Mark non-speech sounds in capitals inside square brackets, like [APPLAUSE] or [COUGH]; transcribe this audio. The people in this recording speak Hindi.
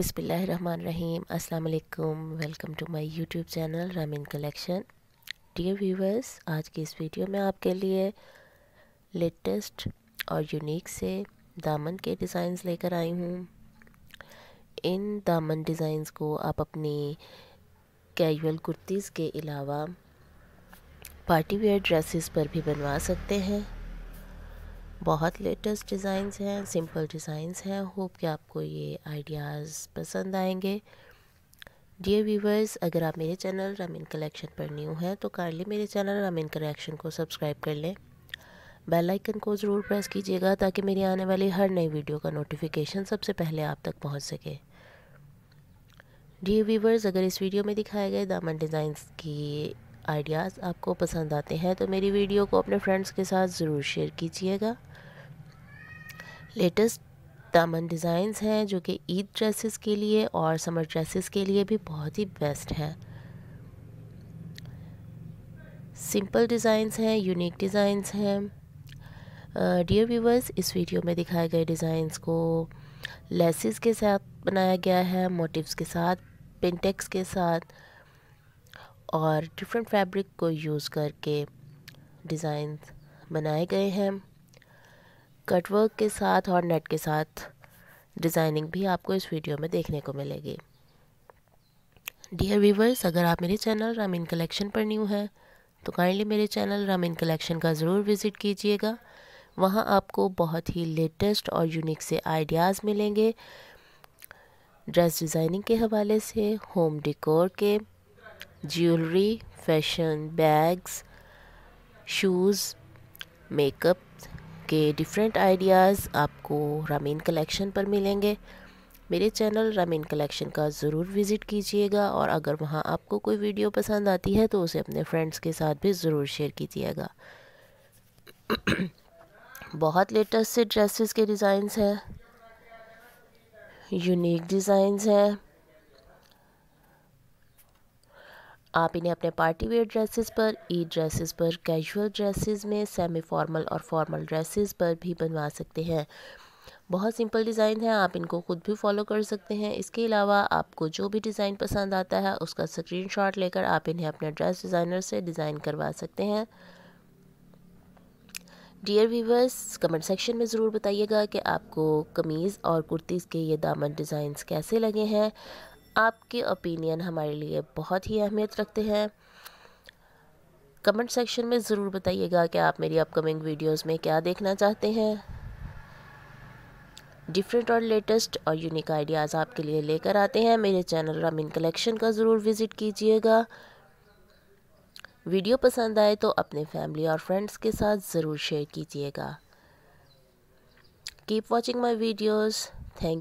अस्सलाम वालेकुम welcome to my YouTube channel Rameen Collection dear viewers आज की इस वीडियो में आपके लिए लेटेस्ट और यूनिक से दामन के डिज़ाइंस लेकर आई हूँ इन दामन डिज़ाइंस को आप अपनी कैजुअल कुर्तीज़ के अलावा पार्टी वेयर ड्रेसेस पर भी बनवा सकते हैं बहुत लेटेस्ट डिज़ाइंस हैं सिंपल डिज़ाइंस हैं होप कि आपको ये आइडियाज़ पसंद आएंगे डियर व्यूवर्स अगर आप मेरे चैनल रमीन कलेक्शन पर न्यू हैं तो काइंडली मेरे चैनल रमीन कलेक्शन को सब्सक्राइब कर लें बेल आइकन को ज़रूर प्रेस कीजिएगा ताकि मेरी आने वाली हर नई वीडियो का नोटिफिकेशन सबसे पहले आप तक पहुंच सके डियर व्यूवर्स अगर इस वीडियो में दिखाए गए दामन डिज़ाइंस की आइडियाज़ आपको पसंद आते हैं तो मेरी वीडियो को अपने फ्रेंड्स के साथ ज़रूर शेयर कीजिएगा लेटेस्ट दामन डिज़ाइंस हैं जो कि ईद ड्रेसेस के लिए और समर ड्रेसेस के लिए भी बहुत ही बेस्ट हैं सिंपल डिज़ाइंस हैं यूनिक डिज़ाइंस हैं डियर व्यूवर्स इस वीडियो में दिखाए गए डिज़ाइंस को लेसिस के साथ बनाया गया है मोटिव्स के साथ पिंटेक्स के साथ और डिफरेंट फैब्रिक को यूज़ करके डिज़ाइन बनाए गए हैं कटवर्क के साथ और नेट के साथ डिज़ाइनिंग भी आपको इस वीडियो में देखने को मिलेगी डियर व्यूवर्स अगर आप मेरे चैनल रामीन कलेक्शन पर न्यू हैं तो काइंडली मेरे चैनल रामीन कलेक्शन का ज़रूर विज़िट कीजिएगा वहाँ आपको बहुत ही लेटेस्ट और यूनिक से आइडियाज़ मिलेंगे ड्रेस डिज़ाइनिंग के हवाले से होम डिकोर के jewellery fashion bags shoes makeup के डिफरेंट आइडियाज़ आपको रामीन कलेक्शन पर मिलेंगे मेरे चैनल रामीन कलेक्शन का ज़रूर विज़िट कीजिएगा और अगर वहाँ आपको कोई वीडियो पसंद आती है तो उसे अपने फ्रेंड्स के साथ भी ज़रूर शेयर कीजिएगा [COUGHS] बहुत लेटेस्ट से ड्रेसेस के डिज़ाइंस हैं यूनिक डिज़ाइंस हैं आप इन्हें अपने पार्टी वेयर ड्रेसेस पर ईद ड्रेसेस पर कैजुअल ड्रेसेस में सेमी फॉर्मल और फॉर्मल ड्रेसेस पर भी बनवा सकते हैं बहुत सिंपल डिज़ाइन है आप इनको खुद भी फॉलो कर सकते हैं इसके अलावा आपको जो भी डिज़ाइन पसंद आता है उसका स्क्रीन लेकर आप इन्हें अपने ड्रेस डिज़ाइनर से डिज़ाइन करवा सकते हैं डियर व्यूवर्स कमेंट सेक्शन में ज़रूर बताइएगा कि आपको कमीज़ और कुर्तीज़ के ये दामन डिज़ाइंस कैसे लगे हैं आपके ओपिनियन हमारे लिए बहुत ही अहमियत रखते हैं कमेंट सेक्शन में ज़रूर बताइएगा कि आप मेरी अपकमिंग वीडियोस में क्या देखना चाहते हैं डिफरेंट और लेटेस्ट और यूनिक आइडियाज़ आपके लिए लेकर आते हैं मेरे चैनल रामीन कलेक्शन का ज़रूर विज़िट कीजिएगा वीडियो पसंद आए तो अपने फैमिली और फ्रेंड्स के साथ ज़रूर शेयर कीजिएगा keep watching my videos thank